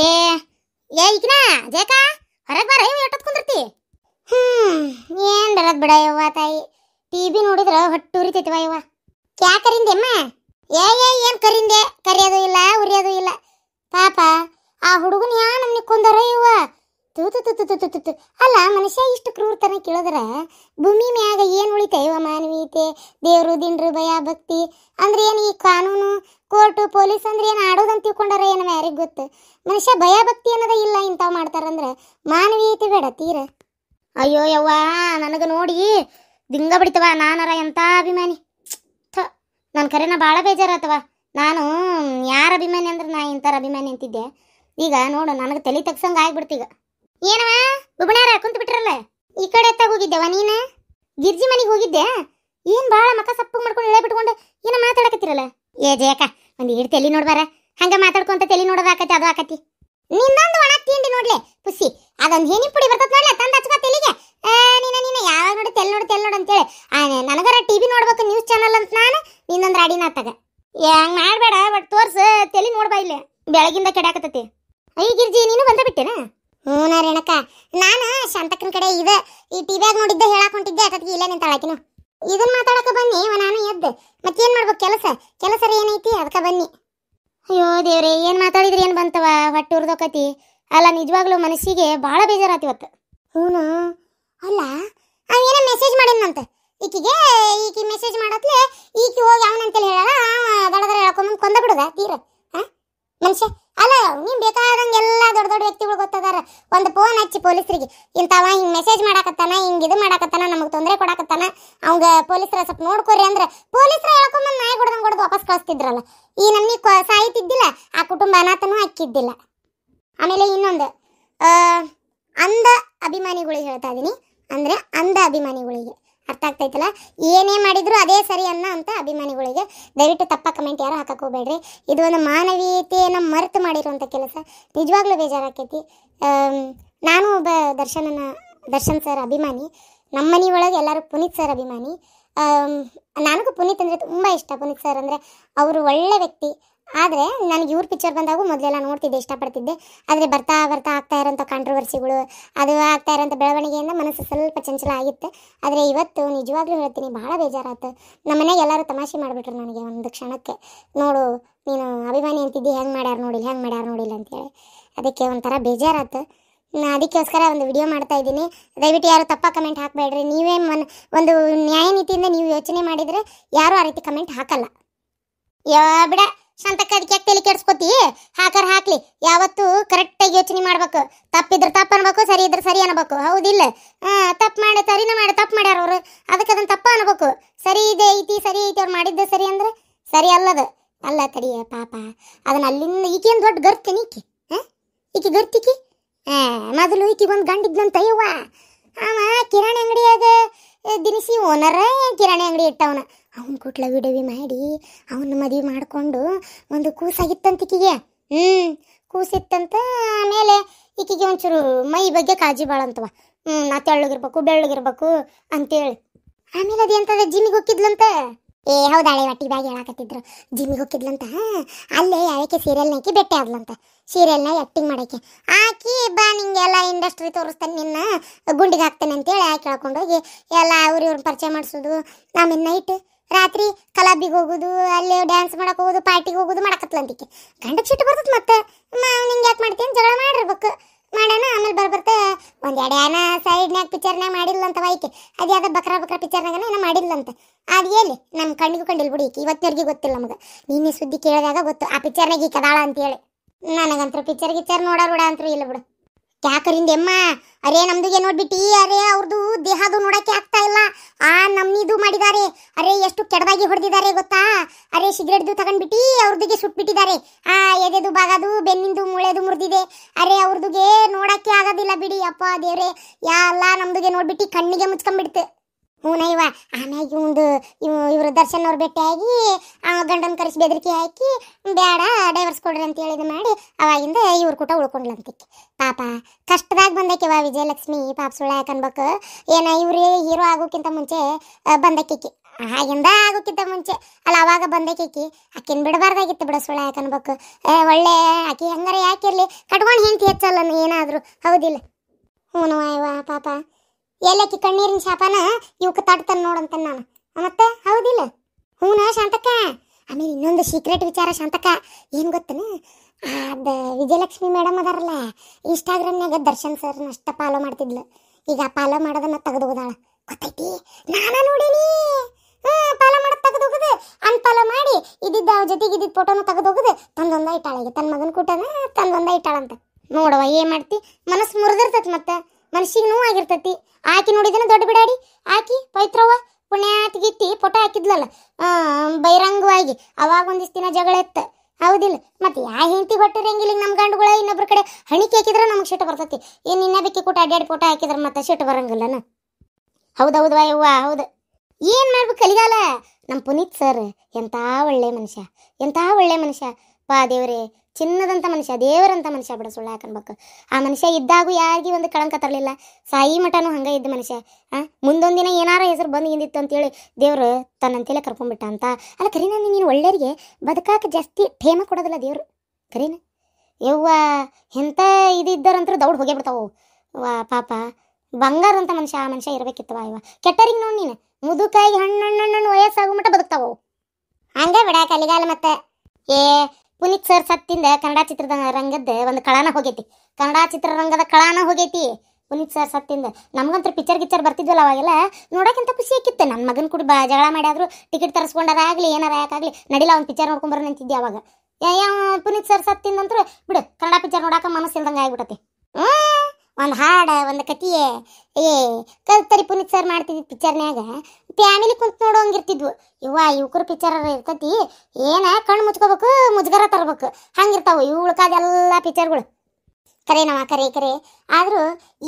ಏ ಏ ಈಗಿನ ಜೇಕ ಹೊರಗೆ ಬರ ಇವ್ ಎಟ್ಟತ್ ಕುಂದಿರ್ತಿ ಹ್ಮ್ ಏನು ಬರದ್ ಬಿಡ ಯವ್ವ ತಾಯಿ ಟಿ ವಿ ನೋಡಿದ್ರ ಹೊಟ್ಟು ಉರಿತೈತಿವ ಯವ್ವ ಕ್ಯಾ ಕರಿಂದೆ ಅಮ್ಮ ಏ ಏ ಏನು ಕರಿಂದೆ ಕರಿಯೋದು ಇಲ್ಲ ಉರಿಯೋದು ಇಲ್ಲ ಪಾಪ ಆ ಹುಡುಗನ ಯಾ ನಮ್ನಿ ಕುಂದರ ಯವ್ವ ತೂತು ತೂತು ತೂತು ತೂತು ಅಲ್ಲ ಮನುಷ್ಯ ಇಷ್ಟು ಕ್ರೂರ್ತನ ಕೇಳಿದ್ರೆ ಭೂಮಿ ಮ್ಯಾಗ ಏನು ಉಳಿತೈವ ಮಾನವೀಯತೆ ದೇವರು ದಿಂಡ್ರು ಭಯ ಭಕ್ತಿ ಅಂದ್ರೆ ಏನು ಈ ಕಾನೂನು ಕೋರ್ಟು ಪೊಲೀಸ್ ಅಂದ್ರೆ ಏನು ಆಡೋದಂತ ತಿಳ್ಕೊಂಡಾರ ಏನು ಯಾರಿಗೆ ಗೊತ್ತು ಮನುಷ್ಯ ಭಯ ಭಕ್ತಿ ಅನ್ನೋದೇ ಇಲ್ಲ ಇಂಥವು ಮಾಡ್ತಾರಂದ್ರೆ ಮಾನವೀಯತೆ ಬೇಡ ತೀರ ಅಯ್ಯೋ ಯವ್ವ ನನಗೆ ನೋಡಿ ದಿಂಗ ಬಿಡ್ತವ ನಾನರ ಎಂಥ ಅಭಿಮಾನಿ ಥ ನನ್ನ ಕರೆನ ಭಾಳ ಬೇಜಾರಾತವ ನಾನು ಯಾರ ಅಭಿಮಾನಿ ಅಂದ್ರೆ ನಾ ಇಂಥರ ಅಭಿಮಾನಿ ಅಂತಿದ್ದೆ ಈಗ ನೋಡು ನನಗೆ ತಲೆ ತೆಗ್ಸಂಗೆ ಆಗ್ಬಿಡ್ತೀಗ ಏನವ ಬುಬಣಾರ ಕುಂತ ಬಿಟ್ರಲ್ಲ ಈ ಕಡೆ ಎತ್ತಾಗ ಹೋಗಿದ್ದೆವ ನೀನ ಗಿರ್ಜಿ ಮನೆಗೆ ಹೋಗಿದ್ದೆ ಏನ್ ಬಾಳ ಮಕ ಸೊಪ್ಪು ಮಾಡ್ಕೊಂಡು ಇಳೆ ಬಿಟ್ಕೊಂಡು ಏನ ಮಾತಾಡಕತ್ತಿರಲ್ಲ ಏ ಜಯಕ ಒಂದ್ ಹಿಡ್ ತಲೆ ನೋಡ್ಬಾರ ಹಂಗ ಮಾತಾಡ್ಕೊಂತ ತಲೆ ನೋಡೋದು ಅದು ಆಕತಿ ನಿನ್ನೊಂದು ಒಣ ತಿಂಡಿ ನೋಡ್ಲೆ ಪುಸಿ ಅದೊಂದು ಹೇನಿ ಪುಡಿ ಬರ್ತದ ನೋಡ್ಲೆ ತಂದ ಹಚ್ಚಕ ತಲೆಗೆ ನೀನ ನೀನ ಯಾವಾಗ ನೋಡಿ ತೆಲ್ ನೋಡಿ ತೆಲ್ ನೋಡು ಅಂತೇಳಿ ನನಗರ ಟಿವಿ ನೋಡ್ಬೇಕು ನ್ಯೂಸ್ ಚಾನಲ್ ಅಂತ ನಾನು ನಿನ್ನೊಂದು ರಾಡಿನ ತಗ ಏ ಹಂಗ ಮಾಡಬೇಡ ಬಟ್ ತೋರ್ಸ ತಲೆ ನೋಡ್ಬಾ ಇಲ್ಲೇ ಬೆಳಗಿಂದ ಕೆಡಾಕತತಿ ಮಾತಾಡೋದಕ್ಕೆ ಇಲ್ಲ ನಿಂತಾಳಾಕಿನ ಇದನ್ನ ಮಾತಾಡಕ ಬನ್ನಿ ನಾನು ಎದ್ದು ಮತ್ತೇನ್ ಮಾಡ್ಬೇಕು ಕೆಲಸ ಕೆಲಸ ಏನೈತಿ ಅದಕ್ಕೆ ಬನ್ನಿ ಅಯ್ಯೋ ದೇವ್ರಿ ಏನು ಮಾತಾಡಿದ್ರೆ ಏನು ಬಂತವ ಹೊಟ್ಟೆ ಉರ್ದೋಕತಿ ಅಲ್ಲ ನಿಜವಾಗ್ಲೂ ಮನಸ್ಸಿಗೆ ಭಾಳ ಬೇಜಾರಾತಿ ಇವತ್ತು ಹ್ಞೂ ಅಲ್ಲ ಅವೇನೋ ಮೆಸೇಜ್ ಮಾಡಿದ್ನಂತ ಈಕಿಗೆ ಈಕಿ ಮೆಸೇಜ್ ಮಾಡತ್ಲೆ ಈಕಿ ಹೋಗಿ ಅವನಂತೇಳಿ ಹೇಳಲ್ಲ ದಡದ್ರ ಹೇಳ್ಕೊಂಬಂದು ಕೊಂದ ಬಿಡುದ ತೀರ ಆ ಮನುಷ್ಯ ಅಲ್ಲ ನೀವು ಎಲ್ಲ ದೊಡ್ಡ ದೊಡ್ಡ ವ್ಯಕ್ತಿಗಳು ಗೊತ್ತದಾರ ಒಂದು ಫೋನ್ ಹಚ್ಚಿ ಪೊಲೀಸರಿಗೆ ಇಂಥವ ಹಿಂಗೆ ಮೆಸೇಜ್ ಮಾಡಾಕತ್ತಾನ ಹಿಂಗೆ ಇದು ಮಾಡಾಕತ್ತಾನ ನಮಗೆ ತೊಂದರೆ ಕೊಡಾಕತ್ತಾನ ಅವಂಗ ಪೊಲೀಸರ ಸ್ವಲ್ಪ ನೋಡ್ಕೊರಿ ಅಂದ್ರೆ ಪೊಲೀಸರ ಹೇಳ್ಕೊಂಬಂದ್ ನಾಯಿ ಕೊಡ್ದಂಗೆ ಕೊಡೋದು ವಾಪಸ್ ಕಳಿಸ್ತಿದ್ರಲ್ಲ ಈ ನಮ್ನಿ ಸಾಯ್ತಿದ್ದಿಲ್ಲ ಆ ಕುಟುಂಬ ಅನಾಥನೂ ಹಾಕಿದ್ದಿಲ್ಲ ಆಮೇಲೆ ಇನ್ನೊಂದು ಅಂಧ ಅಭಿಮಾನಿಗಳಿಗೆ ಹೇಳ್ತಾ ಇದ್ದೀನಿ ಅಂದ್ರೆ ಅಂಧ ಅಭಿಮಾನಿಗಳಿಗೆ ಗೊತ್ತಾಗ್ತೈತಲ್ಲ ಏನೇ ಮಾಡಿದ್ರು ಅದೇ ಸರಿ ಅನ್ನೋ ಅಂತ ಅಭಿಮಾನಿಗಳಿಗೆ ದಯವಿಟ್ಟು ತಪ್ಪ ಕಮೆಂಟ್ ಯಾರು ಹಾಕಕ್ಕೆ ಹೋಗ್ಬೇಡ್ರಿ ಇದು ಒಂದು ಮಾನವೀಯತೆಯನ್ನು ಮರೆತು ಮಾಡಿರುವಂಥ ಕೆಲಸ ನಿಜವಾಗ್ಲೂ ಬೇಜಾರಾಕೈತಿ ನಾನು ಒಬ್ಬ ದರ್ಶನನ ದರ್ಶನ್ ಸರ್ ಅಭಿಮಾನಿ ನಮ್ಮ ಮನೆಯೊಳಗೆ ಎಲ್ಲರೂ ಪುನೀತ್ ಸರ್ ಅಭಿಮಾನಿ ನನಗೂ ಪುನೀತ್ ಅಂದರೆ ತುಂಬ ಇಷ್ಟ ಪುನೀತ್ ಸರ್ ಅಂದರೆ ಅವರು ಒಳ್ಳೆ ವ್ಯಕ್ತಿ ಆದರೆ ನನಗೆ ಇವ್ರ ಪಿಕ್ಚರ್ ಬಂದಾಗ ಮೊದಲೆಲ್ಲ ನೋಡ್ತಿದ್ದೆ ಇಷ್ಟಪಡ್ತಿದ್ದೆ ಆದರೆ ಬರ್ತಾ ಬರ್ತಾ ಆಗ್ತಾ ಇರೋಂಥ ಕಾಂಟ್ರವರ್ಸಿಗಳು ಅದು ಆಗ್ತಾ ಇರೋಂಥ ಬೆಳವಣಿಗೆಯಿಂದ ಮನಸ್ಸು ಸ್ವಲ್ಪ ಚಂಚಲ ಆಗಿತ್ತು ಆದರೆ ಇವತ್ತು ನಿಜವಾಗ್ಲೂ ಹೇಳ್ತೀನಿ ಭಾಳ ಬೇಜಾರಾಯ್ತು ನಮ್ಮ ಮನೆಗೆ ಎಲ್ಲರೂ ತಮಾಷೆ ಮಾಡಿಬಿಟ್ರು ನನಗೆ ಒಂದು ಕ್ಷಣಕ್ಕೆ ನೋಡು ನೀನು ಅಭಿಮಾನಿ ಅಂತಿದ್ದಿ ಹೆಂಗೆ ಮಾಡ್ಯಾರು ನೋಡಿಲ್ಲ ಹೆಂಗೆ ಮಾಡ್ಯಾರು ನೋಡಿಲ್ಲ ಅಂತೇಳಿ ಅದಕ್ಕೆ ಒಂಥರ ಬೇಜಾರಾಯ್ತು ಅದಕ್ಕೋಸ್ಕರ ಒಂದು ವಿಡಿಯೋ ಮಾಡ್ತಾ ಇದ್ದೀನಿ ದಯವಿಟ್ಟು ಯಾರು ತಪ್ಪ ಕಮೆಂಟ್ ಹಾಕಬೇಡ್ರಿ ನೀವೇ ಮನ್ ಒಂದು ನ್ಯಾಯ ನೀತಿಯಿಂದ ನೀವು ಯೋಚನೆ ಮಾಡಿದರೆ ಯಾರೂ ಆ ರೀತಿ ಕಮೆಂಟ್ ಹಾಕಲ್ಲ ಬಿಡ ಶಾಂತಕ್ಕ ಅದಕ್ಕೆ ತಲೆ ಕೆಡ್ಸ್ಕೊತಿ ಹಾಕರ್ ಹಾಕ್ಲಿ ಯಾವತ್ತು ಕರೆಕ್ಟಾಗಿ ಯೋಚನೆ ಮಾಡ್ಬೇಕು ತಪ್ಪಿದ್ರೆ ತಪ್ಪು ಅನ್ಬೇಕು ಸರಿ ಇದ್ರೆ ಸರಿ ಅನ್ಬೇಕು ಹೌದಿಲ್ಲ ತಪ್ಪು ಮಾಡಿ ಸರಿನ ಮಾಡಿ ತಪ್ಪು ಮಾಡ್ಯಾರ ಅವರು ಅದಕ್ಕೆ ಅದನ್ನ ತಪ್ಪು ಅನ್ಬೇಕು ಸರಿ ಇದೆ ಐತಿ ಸರಿ ಐತಿ ಅವ್ರು ಮಾಡಿದ್ದೆ ಸರಿ ಅಂದ್ರೆ ಸರಿ ಅಲ್ಲದ ಅಲ್ಲ ತಡಿಯ ಪಾಪ ಅದನ್ನ ಅಲ್ಲಿಂದ ಈಕೇನು ದೊಡ್ಡ ಗರ್ತೀನಿ ಈಕೆ ಹಾಂ ಈಕೆ ಗರ್ತಿಕಿ ಹಾಂ ಮೊದಲು ಈಕೆ ಒಂದು ಗಂಡಿದ್ನಂತ ಅಯ್ಯವ್ವ ಅವ ಕಿರಾಣಿ ಅಂಗಡಿಯಾಗ ದಿನಸಿ ಓನರ ಕಿರಾಣಿ ಅಂಗಡಿ ಇಟ್ಟವನ ಅವನ ಕುಟ್ಲ ವಿಡವಿ ಮಾಡಿ ಅವನ ಮದುವೆ ಮಾಡಿಕೊಂಡು ಒಂದು ಈಕಿಗೆ ಹ್ಞೂ ಕೂಸಿತ್ತಂತ ಆಮೇಲೆ ಈಕಿಗೆ ಒಂಚೂರು ಮೈ ಬಗ್ಗೆ ಕಾಜಿ ಅಂತವ ಹ್ಞೂ ನಾ ತೆಳ್ಳಗಿರ್ಬೇಕು ಬೆಳ್ಳಗಿರ್ಬೇಕು ಅಂತೇಳಿ ಆಮೇಲೆ ಅದೇಂತದ ಜಿಮ್ಮಿಗೆ ಹೋಗಿದ್ಲಂತ ಏ ಹೌದಾಳೆ ಒಟ್ಟಿಗೆ ಬ್ಯಾಗ್ ಹೇಳಾಕತ್ತಿದ್ರು ಜಿಮ್ಮಿಗೆ ಹೋಗಿದ್ಲಂತ ಅಲ್ಲೇ ಯಾವಕ್ಕೆ ಹಾಕಿ ಬೆಟ್ಟೆ ಆದ್ಲಂತ ಸೀರಿಯಲ್ನ ಆ್ಯಕ್ಟಿಂಗ್ ಮಾಡೋಕ್ಕೆ ಆಕಿ ಬಾ ನಿಂಗೆಲ್ಲ ಇಂಡಸ್ಟ್ರಿ ತೋರಿಸ್ತಾನೆ ನಿನ್ನ ಗುಂಡಿಗೆ ಹಾಕ್ತಾನೆ ಅಂತೇಳಿ ಆಕೆ ಕೇಳ್ಕೊಂಡೋಗಿ ಎಲ್ಲ ಅವ್ರ ಇವ್ರನ್ನ ಪರಿಚಯ ಮಾಡಿಸೋದು ಆಮೇಲೆ ನೈಟ್ ರಾತ್ರಿ ಕಲಾಬಿಗೆ ಹೋಗೋದು ಅಲ್ಲಿ ಡ್ಯಾನ್ಸ್ ಮಾಡಕ್ಕೆ ಹೋಗೋದು ಪಾರ್ಟಿಗೆ ಹೋಗೋದು ಮಾಡಕತ್ಲಂತಿಕೆ ಗಂಡಕ್ಕೆ ಸಿಟ್ಟು ಬರ್ತದೆ ಮತ್ತೆ ನಿಂಗೆ ಯಾಕೆ ಮಾಡ್ತೀನಿ ಜಗಳ ಮಾಡಿರ್ಬೇಕು ಮಾಡೋಣ ಆಮೇಲೆ ಬರ್ಬರ್ತೆ ಒಂದು ಎರಡು ಯಾನ ಸೈಡ್ನಾಗ ಪಿಕ್ಚರ್ನಾಗ ಮಾಡಿಲ್ಲ ಅಂತ ವಾಯ್ಕೆ ಅದು ಯಾವ್ದು ಬಕ್ರ ಬಕ್ರ ಪಿಕ್ಚರ್ನಾಗ ಏನೋ ಮಾಡಿಲ್ಲ ಅಂತ ಅದು ಹೇಳಿ ನಮ್ಮ ಕಣ್ಣಿಗೂ ಕಂಡಿಲ್ಲ ಬಿಡಿ ಈಕೆ ಗೊತ್ತಿಲ್ಲ ನಮಗೆ ನೀನೇ ಸುದ್ದಿ ಕೇಳಿದಾಗ ಗೊತ್ತು ಆ ಪಿಕ್ಚರ್ನಾಗ ಈ ಕದಾಳ ಅಂತೇಳಿ ನನಗಂತೂ ಪಿಕ್ಚರ್ ಗಿಚ್ಚರ್ ನೋಡೋರು ಬಿಡ ಅಂತೂ ಇಲ್ಲ ಬಿಡು ಯಾಕರಿಂದ ಎಮ್ಮ ಅರೇ ನಮ್ದುಗೆ ನೋಡ್ಬಿಟ್ಟಿ ಅರೇ ಅವ್ರದ್ದು ದೇಹದು ನೋಡಕ್ಕೆ ಆಗ್ತಾ ಇಲ್ಲ ಆ ನಮ್ಮಿದು ಮಾಡಿದ್ದಾರೆ ಅರೇ ಎಷ್ಟು ಕೆಡದಾಗಿ ಹೊಡೆದಿದ್ದಾರೆ ಗೊತ್ತಾ ಅರೇ ಸಿಗರೇಟ್ದು ತಗೊಂಡ್ಬಿಟ್ಟು ಅವ್ರದಿಗೆ ಸುಟ್ಬಿಟ್ಟಿದ್ದಾರೆ ಆ ಎದೆದು ಬಾಗದು ಬೆನ್ನಿಂದು ಮುಳೆದು ಮುರಿದಿದೆ ಅರೆ ಅವ್ರದುಗೆ ನೋಡಕ್ಕೆ ಆಗೋದಿಲ್ಲ ಬಿಡಿ ಅಪ್ಪ ದೇವ್ರೆ ಯಾ ಅಲ್ಲ ನಮ್ದುಗೆ ನೋಡ್ಬಿಟ್ಟಿ ಕಣ್ಣಿಗೆ ಮುಚ್ಕೊಂಡ್ಬಿಡ್ತು ಹ್ಞೂ ಇವ ಆಮ್ಯಾಗ ಇವಂದು ಇವ್ ಇವ್ರ ದರ್ಶನ್ ಅವ್ರು ಭೇಟಿಯಾಗಿ ಗಂಡನ ಕರೆಸಿ ಬೆದರಿಕೆ ಹಾಕಿ ಬೇಡ ಡೈವರ್ಸ್ ಕೊಡ್ರಿ ಅಂತ ಹೇಳಿದ್ ಮಾಡಿ ಅವಾಗಿಂದ ಇವ್ರ ಕೂಟ ಉಳ್ಕೊಂಡ್ಲಂತಿಕ್ಕೆ ಪಾಪ ಕಷ್ಟದಾಗ ಬಂದಕ್ಕಿವ ವಿಜಯಲಕ್ಷ್ಮಿ ಪಾಪ ಸುಳ್ಳ ಯಾಕನ್ಬೇಕು ಏನ ಇವ್ರಿ ಹೀರೋ ಆಗೋಕ್ಕಿಂತ ಮುಂಚೆ ಬಂದಕ್ಕಿಕ್ಕಿ ಆಗಿಂದ ಆಗೋಕ್ಕಿಂತ ಮುಂಚೆ ಅಲ್ಲ ಅವಾಗ ಬಂದಕ್ಕಿಕ್ಕಿ ಆಕಿನ ಬಿಡಬಾರ್ದಾಗಿತ್ತು ಬಿಡ ಸುಳ್ಳ ಯಾಕನ್ಬೇಕು ಒಳ್ಳೆ ಆಕಿ ಹಂಗಾರೆ ಯಾಕಿರ್ಲಿ ಕಟ್ಕೊಂಡು ಹೆಂಡ್ತಿ ಹೆಚ್ಚಲ್ಲ ಏನಾದರೂ ಹೌದಿಲ್ಲ ಹ್ಞೂ ಇವ ಪಾಪ ಏಲಕ್ಕಿ ಕಣ್ಣೀರಿನ ಶಾಪನ ಇವಕ್ಕೆ ತಡ್ತಾನೆ ನೋಡಂತ ನಾನು ಮತ್ತೆ ಹೌದಿಲ್ಲ ಹೂನ ಶಾಂತಕ ಆಮೇಲೆ ಇನ್ನೊಂದು ಸೀಕ್ರೆಟ್ ವಿಚಾರ ಶಾಂತಕ ಏನು ಗೊತ್ತನ ಅದ ವಿಜಯಲಕ್ಷ್ಮಿ ಮೇಡಮ್ ಅದಾರಲ್ಲ ಇನ್ಸ್ಟಾಗ್ರಾಮ್ನಾಗ ದರ್ಶನ್ ಸರ್ನಷ್ಟ ಫಾಲೋ ಮಾಡ್ತಿದ್ಲು ಈಗ ಫಾಲೋ ಮಾಡೋದನ್ನ ಹೋಗದಾಳ ಗೊತ್ತೈತಿ ನಾನು ನೋಡೀನಿ ಹಾಂ ಫಾಲೋ ಮಾಡೋದು ಅನ್ ಅನ್ಫಾಲೋ ಮಾಡಿ ಇದ್ದಿದ್ದ ಅವ್ರ ಜೊತೆಗೆ ಇದ್ದಿದ್ದ ಫೋಟೋನ ತೆಗೆದೋಗದು ತಂದೊಂದ ಈಗ ತನ್ನ ಮಗನ ಕೂಟನ ತಂದೊಂದ ಅಂತ ನೋಡವ ಏನು ಮಾಡ್ತಿ ಮನಸ್ಸು ಮುರಿದಿರ್ತೈತಿ ಮತ್ತೆ ಮನಸ್ಸಿಗೆ ಆಗಿರ್ತೈತಿ ಆಕಿ ನೋಡಿದ್ರೆ ದೊಡ್ಡ ಬಿಡಾಡಿ ಆಕಿ ಪವಿತ್ರವ್ವ ಗಿತ್ತಿ ಫೋಟೋ ಹಾಕಿದ್ಲಲ್ಲ ಬಹಿರಂಗವಾಗಿ ಅವಾಗ ಒಂದಿಷ್ಟು ದಿನ ಜಗಳ ಎತ್ತ ಹೌದಿಲ್ಲ ಮತ್ತೆ ಯಾ ಹೆಂಡತಿ ಕೊಟ್ಟಿರಂಗಿಲ್ಲ ನಮ್ಮ ಗಂಡುಗಳ ಇನ್ನೊಬ್ಬರ ಕಡೆ ಹಣಿಕೆ ಹಾಕಿದ್ರೆ ನಮಗೆ ಸಿಟ್ಟು ಬರ್ತೈತಿ ಏನು ಇನ್ನ ಬೇಕಿ ಕೂಟ ಅಡ್ಡಾಡಿ ಫೋಟೋ ಹಾಕಿದ್ರೆ ಮತ್ತೆ ಸಿಟ್ಟು ಬರಂಗಿಲ್ಲನ ಹೌದು ಹೌದು ವಾಯವ್ವ ಹೌದು ಏನು ಮಾಡ್ಬೇಕು ಕಲಿಗಾಲ ನಮ್ಮ ಪುನೀತ್ ಸರ್ ಎಂಥ ಒಳ್ಳೆ ಮನುಷ್ಯ ಎಂಥ ಒಳ್ಳೆ ಮನುಷ್ಯ ಪಾ ದೇವರೇ ಚಿನ್ನದಂಥ ಮನುಷ್ಯ ದೇವರಂತ ಮನುಷ್ಯ ಬಿಡ ಸುಳ್ಳ ಯಾಕನ್ಬೇಕು ಆ ಮನುಷ್ಯ ಇದ್ದಾಗೂ ಯಾರಿಗೂ ಒಂದು ಕಳಂಕ ತರಲಿಲ್ಲ ಸಾಯಿ ಮಠನೂ ಹಂಗೆ ಇದ್ದ ಮನುಷ್ಯ ಆ ಮುಂದೊಂದು ಏನಾರ ಹೆಸರು ಬಂದು ಹಿಂದಿತ್ತು ಅಂತೇಳಿ ದೇವರು ತನ್ನಂತೇಲೆ ಕರ್ಕೊಂಡ್ಬಿಟ್ಟ ಅಂತ ಅಲ್ಲ ಕರೀನ ನೀನು ಒಳ್ಳೆಯರಿಗೆ ಬದುಕಾಕೆ ಜಾಸ್ತಿ ಠೇಮ ಕೊಡೋದಿಲ್ಲ ದೇವರು ಕರೀನ ಯವ್ವ ಎಂಥ ಇದ್ದರಂತರೂ ದೌಡ್ ಹೋಗೇ ಬಿಡ್ತಾವು ವಾ ಪಾಪ ಬಂಗಾರಂತ ಮನುಷ್ಯ ಆ ಮನುಷ್ಯ ಇರಬೇಕಿತ್ತವ ಇವ ಕೆಟ್ಟರಿಗೆ ನೋಡಿ ನೀನು ಮುದುಕಾಗಿ ಹಣ್ಣು ಹಣ್ಣು ಹಣ್ಣು ವಯಸ್ಸಾಗೋ ಮಟ್ಟ ಬದುಕ್ತಾವು ಹಂಗೆ ಬಿಡ ಕಲಿಗಾಲ ಮತ್ತೆ ಏ ಪುನೀತ್ ಸರ್ ಸತ್ತಿಂದ ಕನ್ನಡ ಚಿತ್ರದ ರಂಗದ ಒಂದು ಕಳಾನ ಹೋಗೈತಿ ಕನ್ನಡ ಚಿತ್ರರಂಗದ ಕಳಾನ ಹೋಗೈತಿ ಪುನೀತ್ ಸರ್ ಸತ್ತಿಂದ ನಮಗಂತೂ ಪಿಕ್ಚರ್ ಗಿಚ್ಚರ್ ಬರ್ತಿದ್ವಲ್ಲ ಅವಾಗೆಲ್ಲ ನೋಡೋಕ್ಕಿಂತ ಖುಷಿ ಆಕಿತ್ತು ನನ್ನ ಮಗನ ಕೂಡ ಜಗಳ ಮಾಡಿದ್ರು ಟಿಕೆಟ್ ತರಿಸ್ಕೊಂಡಾರಾಗಲಿ ಏನಾರ ಯಾಕಾಗ್ಲಿ ನಡಿಲ್ಲ ಒಂದು ಪಿಕ್ಚರ್ ನೋಡ್ಕೊಂಬರೋಣ ಅಂತಿದ್ದೆ ಅವಾಗ ಪುನೀತ್ ಸರ್ ಸತ್ತಿಂದ ಅಂತೂ ಬಿಡು ಕನ್ನಡ ಪಿಕ್ಚರ್ ನೋಡಕ ಮನಸ್ಸು ಇಲ್ದಂಗೆ ಆಗ್ಬಿಟ್ಟತಿ ಹ್ಞೂ ಒಂದು ಹಾಡು ಒಂದು ಏ ಕಲ್ತರಿ ಪುನೀತ್ ಸರ್ ಮಾಡ್ತಿದ್ದ ಪಿಕ್ಚರ್ನ್ಯಾಗ ಫ್ಯಾಮಿಲಿ ಕುಂತ್ ನೋಡೋಂಗಿರ್ತಿದ್ವು ಇವ ಯುವಕರ ಪಿಕ್ಚರ್ ಇರ್ತತಿ ಏನ ಕಣ್ಣು ಮುಚ್ಕೋಬೇಕು ಮುಜುಗರ ತರ್ಬೇಕು ಹಂಗಿರ್ತಾವ ಇವು ಎಲ್ಲ ಪಿಕ್ಚರ್ಗಳು ಕರೆ ನಮ್ಮ ಕರೆ ಕರೆ ಆದರೂ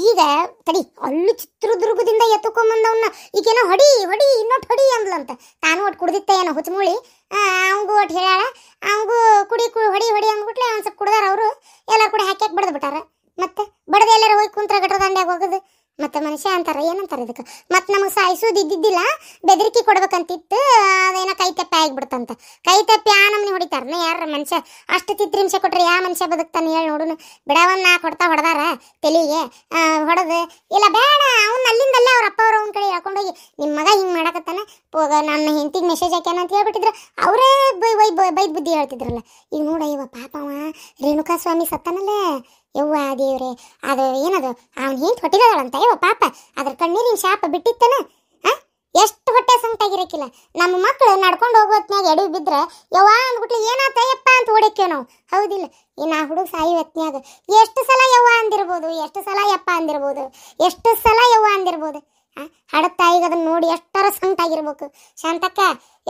ಈಗ ತಡಿ ಅಲ್ಲಿ ಚಿತ್ರದುರ್ಗದಿಂದ ಎತ್ತಕೊಂಬಂದವನ್ನ ಈಗೇನೋ ಹೊಡಿ ಹೊಡಿ ಇನ್ನೊಟ್ಟು ಹೊಡಿ ಅಂದ್ಲಂತ ತಾನು ಒಟ್ಟು ಕುಡ್ದಿತ್ತ ಏನೋ ಹುಚ್ಚಮೂಳಿ ಅವಂಗು ಒಟ್ಟು ಹೇಳ್ಯಾಳ ಅವಂಗು ಕುಡಿ ಕು ಹೊಡಿ ಹೊಡಿ ಅಂದ್ಬಿಟ್ಲೆ ಅವ್ನು ಕುಡ್ದಾರ ಅವರು ಎಲ್ಲ ಕೂಡ ಹಾಕ್ಯಾಕೆ ಬಡ್ದು ಬಿಟ್ಟಾರ ಮತ್ತೆ ಬಡದೆ ಎಲ್ಲರೂ ಹೋಗಿ ಕುಂತ್ರ ಗಟ್ರ ದಂಡ್ಯಾಗ ಹೋಗೋದು ಮತ್ತೆ ಮನುಷ್ಯ ಅಂತಾರ ಏನಂತಾರೆ ಇದಕ್ಕೆ ಮತ್ತೆ ನಮಗೆ ಸಾಯಿಸೋದು ಇದ್ದಿದ್ದಿಲ್ಲ ಬೆದರಿಕೆ ಕೊಡ್ಬೇಕಂತಿತ್ತು ಅದೇನೋ ಕೈ ತಪ್ಪೆ ಆಗಿಬಿಡ್ತಂತ ಕೈ ತಪ್ಪಿ ಆ ನಮ್ನಿ ಹೊಡಿತಾರನ ಯಾರ ಮನುಷ್ಯ ಅಷ್ಟು ತಿತ್ರಿ ನಿಮಿಷ ಕೊಟ್ರೆ ಯಾವ ಮನುಷ್ಯ ಬದುಕ್ತಾನೆ ಹೇಳಿ ನೋಡುನು ಬಿಡ ನಾ ಕೊಡ್ತಾ ಹೊಡೆದಾರ ತೆಲಿಗೆ ಹೊಡೆದು ಇಲ್ಲ ಬೇಡ ಅವ್ನ ಅಲ್ಲಿಂದಲ್ಲೇ ಅವ್ರ ಅಪ್ಪ ಅವ್ರು ಅವ್ನ ಕಡೆ ಹೇಳ್ಕೊಂಡು ಹೋಗಿ ನಿಮ್ಮ ಮಗ ಹಿಂಗೆ ಮಾಡಕತ್ತಾನೆ ಹೋಗ ನನ್ನ ಹೆಂಡತಿಗೆ ಮೆಸೇಜ್ ಹಾಕ್ಯಾನ ಅಂತ ಹೇಳ್ಬಿಟ್ಟಿದ್ರು ಅವರೇ ಬೈ ಬೈ ಬೈದ್ ಬುದ್ಧಿ ಹೇಳ್ತಿದ್ರಲ್ಲ ಈಗ ನೋಡ ಇವ ಅವ ರೇಣುಕಾ ಸ್ವಾಮಿ ಸತ್ತನಲ್ಲೇ ಯವ್ವ ದೇವ್ರೆ ಅದು ಏನದು ಅವ್ನು ಹಿಂಗೆ ಅಂತ ಯವ್ವ ಪಾಪ ಅದ್ರ ಕಣ್ಣೀರಿನ ಶಾಪ ಬಿಟ್ಟಿತ್ತನ ಎಷ್ಟು ಹೊಟ್ಟೆ ಸಂಕಟಾಗಿರಕ್ಕಿಲ್ಲ ನಮ್ಮ ಮಕ್ಕಳು ನಡ್ಕೊಂಡು ಹೋಗೋತ್ನಾಗ ಎಡವಿ ಬಿದ್ರೆ ಯವ್ವ ಅಂದ್ಬಿಟ್ಲಿ ಏನಾತಯ್ಯಪ್ಪ ಅಂತ ಓಡಕ್ಕೇವು ನಾವು ಹೌದಿಲ್ಲ ಇನ್ನು ಆ ಹುಡುಗ ಸಾಯಿ ಅದು ಎಷ್ಟು ಸಲ ಯವ್ವ ಅಂದಿರ್ಬೋದು ಎಷ್ಟು ಸಲ ಯಪ್ಪ ಅಂದಿರ್ಬೋದು ಎಷ್ಟು ಸಲ ಯವ್ವ ಅಂದಿರ್ಬೋದು ಹಡ ತಾಯಿಗೆ ಅದನ್ನ ನೋಡಿ ಎಷ್ಟರ ಸಂಕಟಾಗಿರ್ಬೇಕು ಶಾಂತಕ್ಕ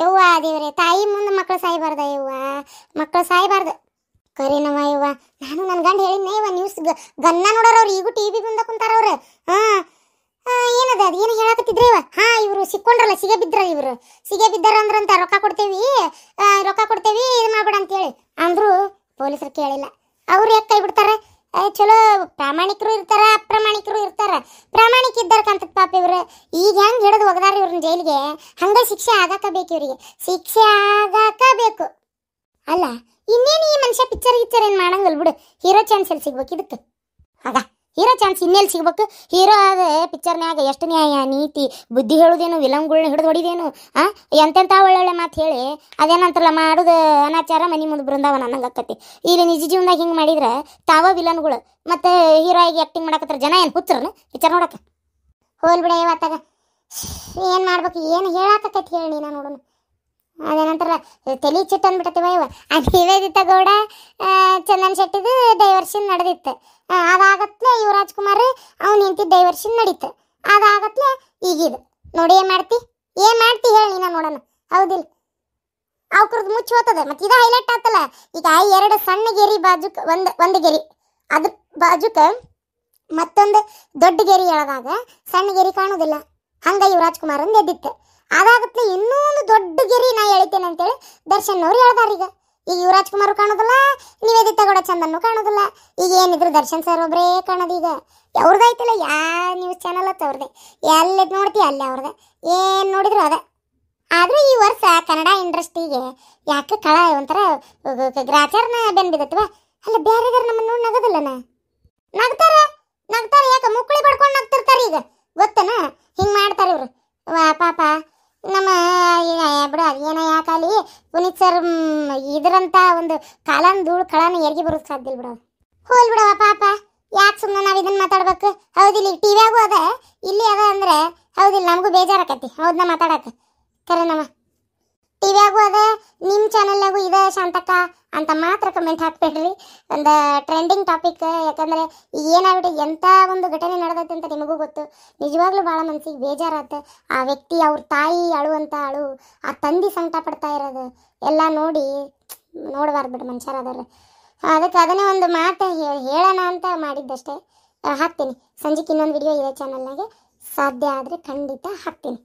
ಯವ್ವ ದೇವ್ರೆ ತಾಯಿ ಮುಂದೆ ಮಕ್ಕಳು ಸಾಯಬಾರ್ದ ಯವ್ವ ಮಕ್ಕಳು ಸಾಯಬಾರ್ದು ಗನ್ನ ನೋಡೋರು ಅವ್ರು ಈಗೂ ಟಿವಿ ಮುಂದೆ ಕುಂತಾರ ಅವ್ರು ಏನದ ಅದು ಏನು ಹೇಳಕತ್ತಿದ್ರಿ ಹಾ ಇವರು ಸಿಕ್ಕೊಂಡ್ರಲ್ಲ ಸಿಗೆ ಬಿದ್ರ ಇವರು ಸಿಗೆ ಬಿದ್ದಾರ ರೊಕ್ಕ ಕೊಡ್ತೇವಿ ರೊಕ್ಕ ಕೊಡ್ತೇವಿ ಇದು ಅಂತ ಅಂತೇಳಿ ಅಂದ್ರು ಪೊಲೀಸರು ಕೇಳಿಲ್ಲ ಅವ್ರು ಯಾಕೆ ಕೈ ಬಿಡ್ತಾರೆ ಚಲೋ ಪ್ರಾಮಾಣಿಕರು ಇರ್ತಾರ ಅಪ್ರಾಮಾಣಿಕರು ಇರ್ತಾರ ಪ್ರಾಮಾಣಿಕ ಇದ್ದಾರ ಕಂತ ಪಾಪ ಇವರು ಈಗ ಹೆಂಗೆ ಹಿಡಿದು ಒಗದಾರ ಇವ್ರನ್ನ ಜೈಲಿಗೆ ಹಂಗೆ ಶಿಕ್ಷೆ ಆಗಾಕ ಬೇಕು ಇವರಿಗೆ ಶಿಕ್ಷೆ ಆಗಾಕ ಬೇಕು ಅಲ್ಲ ಇನ್ನೇನು ಈ ಮನುಷ್ಯ ಪಿಕ್ಚರ್ ಗಿಚ್ಚರ್ ಏನು ಮಾಡಂಗಿಲ್ಲ ಬಿಡು ಹೀರೋ ಚಾನ್ಸಲ್ಲಿ ಸಿಗ್ಬೇಕು ಇದಕ್ಕೆ ಅದ ಹೀರೋ ಚಾನ್ಸ್ ಇನ್ನೆಲ್ಲಿ ಸಿಗ್ಬೇಕು ಹೀರೋ ಆದ ಪಿಕ್ಚರ್ನ್ಯಾಗ ಎಷ್ಟು ನ್ಯಾಯ ನೀತಿ ಬುದ್ಧಿ ಹೇಳುದೇನು ವಿಲಂಗಳ್ನ ಹಿಡಿದು ಹೊಡಿದೇನು ಆ ಎಂತೆಂಥ ಒಳ್ಳೊಳ್ಳೆ ಮಾತು ಹೇಳಿ ಅದೇನಂತಾರಲ್ಲ ಮಾಡೋದು ಅನಾಚಾರ ಮನೆ ಮುಂದೆ ಬೃಂದಾವ ನನ್ನಂಗೆ ಆಕತಿ ಇಲ್ಲಿ ನಿಜ ಜೀವನದಾಗ ಹಿಂಗೆ ಮಾಡಿದ್ರೆ ತಾವ ವಿಲನ್ಗಳು ಮತ್ತು ಹೀರೋ ಆಗಿ ಆ್ಯಕ್ಟಿಂಗ್ ಮಾಡಕತ್ರ ಜನ ಏನು ಹುಚ್ಚರನು ಪಿಕ್ಚರ್ ನೋಡಕ್ಕೆ ಹೋಲ್ ಬಿಡ ಇವತ್ತಾಗ ಏನು ಮಾಡ್ಬೇಕು ಏನು ಹೇಳಕ್ಕಿ ಹೇಳಿ ನಾನು ನೋಡೋಣ ಅದೇನಂತಾರಲ್ಲ ತಲೆ ಚಿಟ್ಟು ಅಂದ್ಬಿಟ್ಟತಿವ ಇವ ಅದು ನಿವೇದಿತ ಗೌಡ ಚಂದನ್ ಶೆಟ್ಟಿದು ಡೈವರ್ಷನ್ ನಡೆದಿತ್ತು ಅದಾಗತ್ಲೆ ಯುವರಾಜ್ ಕುಮಾರ್ ಅವ್ನು ನಿಂತಿದ್ದ ಡೈವರ್ಷನ್ ನಡೀತು ಅದಾಗತ್ಲೆ ಈಗಿದು ನೋಡಿ ಏನು ಮಾಡ್ತಿ ಏನು ಮಾಡ್ತಿ ಹೇಳಿ ನಾನು ನೋಡೋಣ ಹೌದಿಲ್ಲ ಅವ್ರದ್ದು ಮುಚ್ಚಿ ಹೋಗ್ತದೆ ಮತ್ತೆ ಇದು ಹೈಲೈಟ್ ಆತಲ್ಲ ಈಗ ಎರಡು ಸಣ್ಣ ಗೆರಿ ಬಾಜುಕ್ ಒಂದು ಒಂದು ಗೆರಿ ಅದ್ರ ಬಾಜುಕ ಮತ್ತೊಂದು ದೊಡ್ಡ ಗೆರಿ ಒಳಗಾಗ ಸಣ್ಣ ಗೆರಿ ಕಾಣೋದಿಲ್ಲ ಹಂಗ ಯುವರಾಜ್ ಕುಮಾರ್ ಎದ್ದಿತ್ತು ಅದಾಗತ್ತೆ ಇನ್ನೂ ದೊಡ್ಡ ಗಿರಿ ನಾ ಹೇಳ್ತೇನೆ ಅಂತೇಳಿ ದರ್ಶನ್ ಅವ್ರು ಹೇಳ್ದಾರ ಈಗ ಈಗ ಯುವರಾಜ್ ಕುಮಾರ್ ಕಾಣೋದಿಲ್ಲ ನಿವೇದಿತ ಗೌಡ ಚಂದನ್ನು ಕಾಣೋದಿಲ್ಲ ಈಗ ಏನಿದ್ರು ದರ್ಶನ್ ಸರ್ ಒಬ್ಬರೇ ಕಾಣೋದೀಗ ಅವ್ರದ್ದಾಯ್ತಿಲ್ಲ ಯಾ ನ್ಯೂಸ್ ಚಾನಲ್ ಅತ್ತ ಅವ್ರದೇ ಎಲ್ಲಿ ನೋಡ್ತೀವಿ ಅಲ್ಲೇ ಅವ್ರದೇ ಏನು ನೋಡಿದ್ರು ಅದೇ ಆದರೂ ಈ ವರ್ಷ ಕನ್ನಡ ಇಂಡಸ್ಟ್ರಿಗೆ ಯಾಕೆ ಕಳ ಒಂಥರ ಗ್ರಾಚಾರನ ಬೆನ್ ಬಿದ್ದತ್ವ ಅಲ್ಲ ಬೇರೆ ಬೇರೆ ನಮ್ಮನ್ನು ನೋಡಿ ನಗದಲ್ಲನ ನಗ್ತಾರೆ ಯಾಕೆ ಮುಕ್ಕಳಿ ಬಡ್ಕೊಂಡು ನಗ್ತಿರ್ತಾರೆ ಈಗ ಗೊತ್ತನ ಹಿಂಗೆ ಮಾಡ್ತಾರೆ ಇವರು ವಾ ಪಾಪ ನಮ್ಮ ಬಿಡು ಅದೇನ ಯಾಕಲಿ ಪುನೀತ್ ಸರ್ ಇದರಂತ ಒಂದು ಕಳನ್ ಧೂಳು ಕಳನ ಎರಗಿ ಬರೋದು ಸಾಧ್ಯ ಬಿಡು ಹೋಲ್ ಬಿಡವ ಪಾಪ ಯಾಕೆ ಸುಮ್ಮನೆ ನಾವು ಇದನ್ನ ಮಾತಾಡ್ಬೇಕು ಹೌದಿಲ್ಲ ಈಗ ಟಿವಿಯಾಗು ಅದ ಇಲ್ಲಿ ಅದ ಅಂದ್ರೆ ಹೌದಿಲ್ಲ ನಮಗೂ ಬೇಜಾರಾಕತಿ ಹೌದನ್ನ ಮಾತಾಡಕ್ಕೆ ಕರೆ ನಮ್ಮ ಟಿವ್ಯಾಗೂ ಅದ ನಿಮ್ಮ ಚಾನಲ್ನಾಗೂ ಇದೆ ಶಾಂತಕ್ಕ ಅಂತ ಮಾತ್ರ ಕಮೆಂಟ್ ಹಾಕ್ಬೇಡ್ರಿ ಒಂದು ಟ್ರೆಂಡಿಂಗ್ ಟಾಪಿಕ್ ಯಾಕಂದರೆ ಏನಾಗ್ಬಿಟ್ಟು ಎಂಥ ಒಂದು ಘಟನೆ ನಡೆದೈತೆ ಅಂತ ನಿಮಗೂ ಗೊತ್ತು ನಿಜವಾಗ್ಲೂ ಭಾಳ ಮನ್ಸಿಗೆ ಬೇಜಾರಾತ ಆ ವ್ಯಕ್ತಿ ಅವ್ರ ತಾಯಿ ಅಳುವಂತ ಅಳು ಆ ತಂದಿ ಸಂಕಟ ಪಡ್ತಾ ಇರೋದು ಎಲ್ಲ ನೋಡಿ ನೋಡಬಾರ್ದು ಬಿಡು ಮನುಷ್ಯರಾದ್ರೆ ಅದಕ್ಕೆ ಅದನ್ನೇ ಒಂದು ಮಾತು ಹೇಳೋಣ ಅಂತ ಮಾಡಿದ್ದಷ್ಟೇ ಹಾಕ್ತೀನಿ ಸಂಜೆಗೆ ಇನ್ನೊಂದು ವಿಡಿಯೋ ಇದೆ ಚಾನಲ್ನಾಗೆ ಸಾಧ್ಯ ಆದರೆ ಖಂಡಿತ ಹಾಕ್ತೀನಿ